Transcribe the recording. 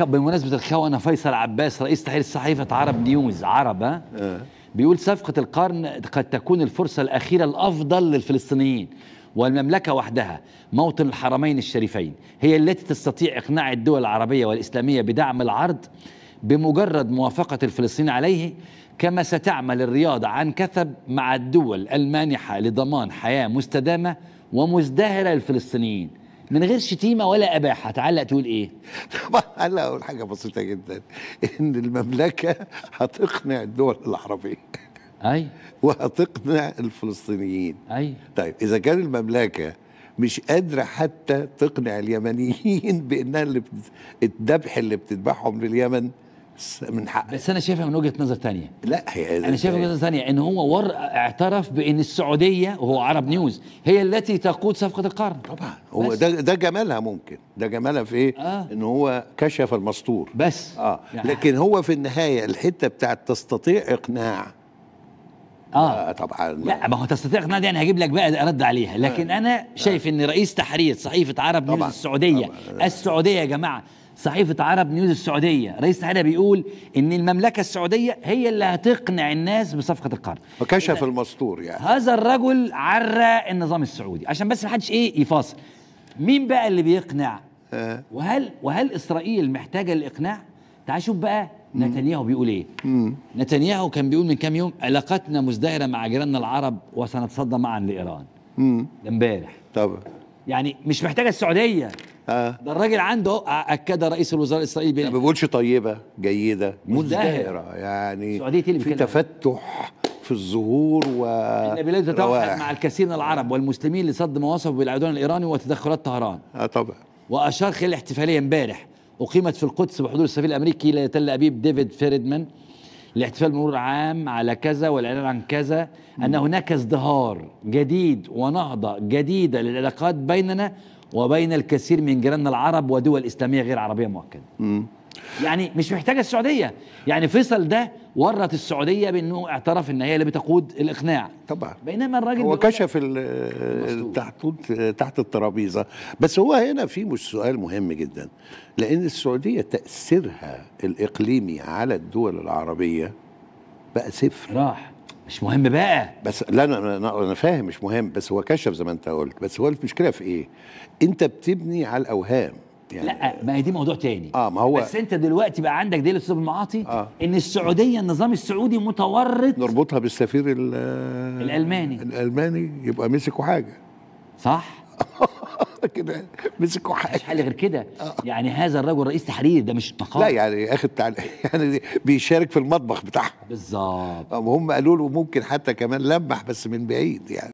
بمناسبة الخونة فيصل عباس رئيس تحرير صحيفة عرب نيوز عرب ها آه. بيقول صفقة القرن قد تكون الفرصة الأخيرة الأفضل للفلسطينيين والمملكة وحدها موطن الحرمين الشريفين هي التي تستطيع إقناع الدول العربية والإسلامية بدعم العرض بمجرد موافقة الفلسطين عليه كما ستعمل الرياض عن كثب مع الدول المانحة لضمان حياة مستدامة ومزدهرة للفلسطينيين من غير شتيمه ولا اباحه تعلق تقول ايه طبعا انا اقول حاجه بسيطه جدا ان المملكه هتقنع الدول العربيه اي وهتقنع الفلسطينيين اي طيب اذا كان المملكه مش قادرة حتى تقنع اليمنيين بأنها اللي الذبح اللي بتذبحهم لليمن من حق بس انا شايفها من وجهه نظر ثانيه لا هي انا شايفها من وجهه نظر ثانيه ان هو ور... اعترف بان السعوديه وهو عرب نيوز هي التي تقود صفقه القرن طبعا هو ده ده جمالها ممكن ده جمالها في ايه آه. ان هو كشف المستور بس اه يعني لكن هو في النهايه الحته بتاعت تستطيع اقناع آه. اه طبعا لا ما هو تستطيع اقناع دي انا هجيب لك بقى ارد عليها لكن آه. انا شايف آه. ان رئيس تحرير صحيفه عرب نيوز السعوديه طبعا. السعوديه يا جماعه صحيفة عرب نيوز السعودية رئيس الاتحاد بيقول إن المملكة السعودية هي اللي هتقنع الناس بصفقة القرن وكشف المستور يعني هذا الرجل عرى النظام السعودي عشان بس محدش إيه يفاصل مين بقى اللي بيقنع آه. وهل وهل إسرائيل محتاجة الإقناع تعال شوف بقى نتنياهو بيقول ايه نتنياهو كان بيقول من كام يوم علاقتنا مزدهره مع جيراننا العرب وسنتصدى معا لايران امبارح طبعا يعني مش محتاجه السعوديه آه. ده الراجل عنده اكد رئيس الوزراء الاسرائيلي ما بيقولش طيبه جيده مزدهره يعني في تفتح في الظهور و ان بلاد تتوحد مع الكثير العرب والمسلمين لصد ما وصفوا بالعدوان الايراني وتدخلات طهران اه طبعا واشار خلال احتفاليه امبارح اقيمت في القدس بحضور السفير الامريكي لتل ابيب ديفيد فريدمان الاحتفال مرور عام على كذا والاعلان عن كذا ان هناك ازدهار جديد ونهضه جديده للعلاقات بيننا وبين الكثير من جيراننا العرب ودول إسلامية غير عربية مؤكدة م. يعني مش محتاجة السعودية يعني فيصل ده ورط السعودية بأنه اعترف أن هي اللي بتقود الإقناع طبعا بينما الراجل هو كشف تحت تحت الترابيزة بس هو هنا في مش سؤال مهم جدا لأن السعودية تأثيرها الإقليمي على الدول العربية بقى صفر راح مش مهم بقى بس لا انا انا فاهم مش مهم بس هو كشف زي ما انت قلت بس هو المشكله في ايه؟ انت بتبني على الاوهام يعني لا ما هي دي موضوع تاني اه ما هو بس انت دلوقتي بقى عندك دي الاستاذ المعاطي آه ان السعوديه النظام السعودي متورط نربطها بالسفير الالماني الالماني يبقى مسكوا حاجه صح كده مسكوا حاجه مش حل غير كده آه. يعني هذا الرجل رئيس تحرير ده مش مقام لا يعني اخد تعليق يعني بيشارك في المطبخ بتاعهم بالظبط وهم قالوا له ممكن حتى كمان لمح بس من بعيد يعني